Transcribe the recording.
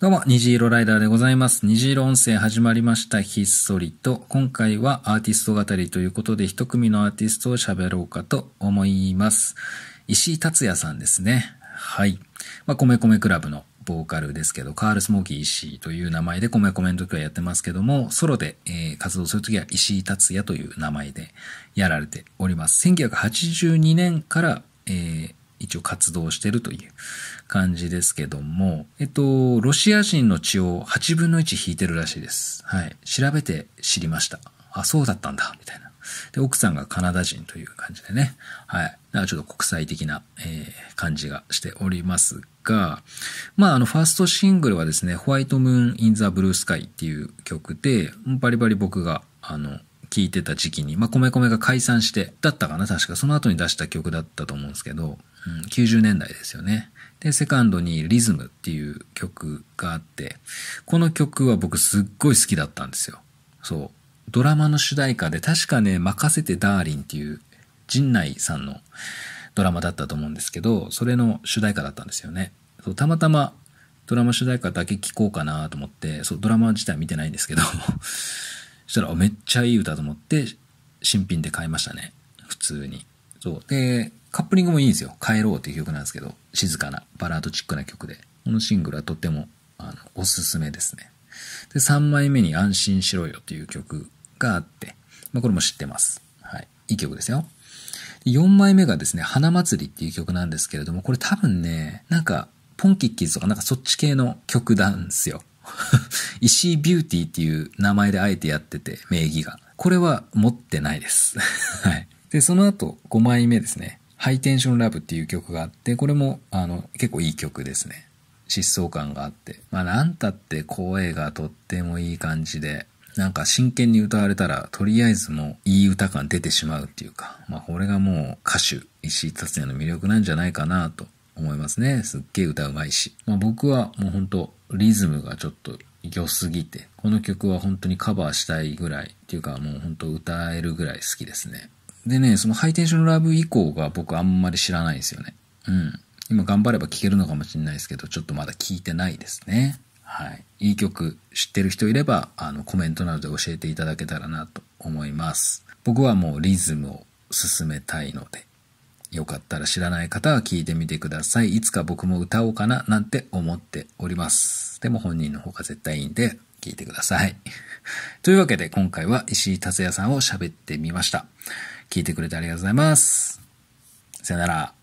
どうも、虹色ライダーでございます。虹色音声始まりました。ひっそりと。今回はアーティスト語りということで、一組のアーティストを喋ろうかと思います。石井達也さんですね。はい。まあ、米米クラブのボーカルですけど、カール・スモーキー石井という名前で米米の時はやってますけども、ソロで、え活動するときは石井達也という名前でやられております。1982年から、えー一応活動してるという感じですけども、えっと、ロシア人の血を8分の1引いてるらしいです。はい。調べて知りました。あ、そうだったんだ、みたいな。で、奥さんがカナダ人という感じでね。はい。だからちょっと国際的な、えー、感じがしておりますが、まあ、あの、ファーストシングルはですね、ホワイトムーン・イン・ザ・ブルースカイっていう曲で、バリバリ僕が、あの、聴いてた時期に、まあ、米米が解散して、だったかな、確か。その後に出した曲だったと思うんですけど、うん、90年代ですよね。で、セカンドにリズムっていう曲があって、この曲は僕すっごい好きだったんですよ。そう。ドラマの主題歌で、確かね、任せてダーリンっていう陣内さんのドラマだったと思うんですけど、それの主題歌だったんですよね。そうたまたまドラマ主題歌だけ聴こうかなと思って、そう、ドラマ自体見てないんですけどそしたら、めっちゃいい歌と思って、新品で買いましたね。普通に。そう。で、カップリングもいいんですよ。帰ろうっていう曲なんですけど、静かな、バラードチックな曲で。このシングルはとっても、あの、おすすめですね。で、3枚目に安心しろよっていう曲があって、まあ、これも知ってます。はい。いい曲ですよ。4枚目がですね、花祭りっていう曲なんですけれども、これ多分ね、なんか、ポンキッキーズとかなんかそっち系の曲なんですよ。石井ビューティーっていう名前であえてやってて、名義が。これは持ってないです。はい。で、その後、5枚目ですね。ハイテンションラブっていう曲があって、これも、あの、結構いい曲ですね。疾走感があって。まあ、なんたって声がとってもいい感じで、なんか真剣に歌われたら、とりあえずもういい歌感出てしまうっていうか、まあこれがもう歌手、石井達也の魅力なんじゃないかなと思いますね。すっげえ歌うまいし。まあ、僕はもうほんとリズムがちょっと良すぎて、この曲は本当にカバーしたいぐらいっていうかもうほんと歌えるぐらい好きですね。でね、そのハイテンションラブ以降が僕あんまり知らないんですよね。うん。今頑張れば聴けるのかもしれないですけど、ちょっとまだ聴いてないですね。はい。いい曲知ってる人いれば、あの、コメントなどで教えていただけたらなと思います。僕はもうリズムを進めたいので、よかったら知らない方は聞いてみてください。いつか僕も歌おうかななんて思っております。でも本人の方が絶対いいんで聞いてください。というわけで今回は石井達也さんを喋ってみました。聞いてくれてありがとうございます。さよなら。